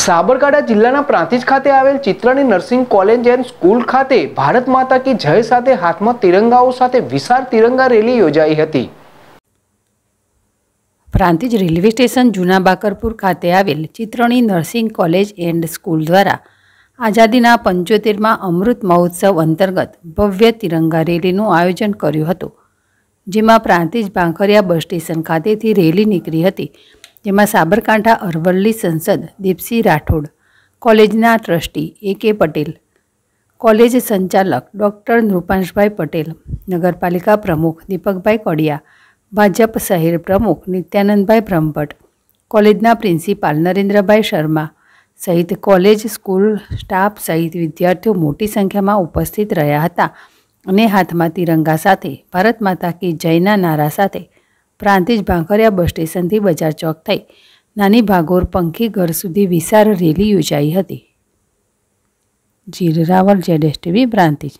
સાબરકાંઠા જિલ્લાના પ્રાંતિજ ખાતે આવેલ ચિત્રની નર્સિંગ કોલેજ એન્ડ સ્કૂલ ખાતે ભારત માતા કી જય સાથે હાથમાં તિરંગાઓ સાથે વિશાળ તિરંગા રેલી યોજાઈ હતી પ્રાંતિજ રેલવે સ્ટેશન જૂના બાકરપુર ખાતે આવેલ ચિત્રણી નર્સિંગ કોલેજ એન્ડ સ્કૂલ દ્વારા આઝાદીના પંચોતેરમાં અમૃત મહોત્સવ અંતર્ગત ભવ્ય તિરંગા રેલીનું આયોજન કર્યું હતું જેમાં પ્રાંતિજ ભાંખરિયા બસ સ્ટેશન ખાતેથી રેલી નીકળી હતી જેમાં સાબરકાંઠા અરવલ્લી સંસદ દીપસિંહ રાઠોડ કોલેજના trustee A K Patel college સંચાલક ડૉક્ટર નૃપાંશભાઈ પટેલ નગરપાલિકા પ્રમુખ દીપકભાઈ કોડિયા ભાજપ શહેર પ્રમુખ નિત્યાનંદભાઈ બ્રહ્મભટ્ટ કોલેજના પ્રિન્સિપાલ નરેન્દ્રભાઈ શર્મા સહિત કોલેજ સ્કૂલ સ્ટાફ સહિત વિદ્યાર્થીઓ મોટી સંખ્યામાં ઉપસ્થિત રહ્યા હતા અને હાથમાં તિરંગા સાથે ભારત માતા કી જયના નારા સાથે પ્રાંતિજ ભાંખરિયા બસ સ્ટેશનથી બજાર ચોક થઈ નાની ભાગોર પંખી ઘર સુધી વિશાળ રેલી યોજાઈ હતી જીર Raval Z S TV Prantij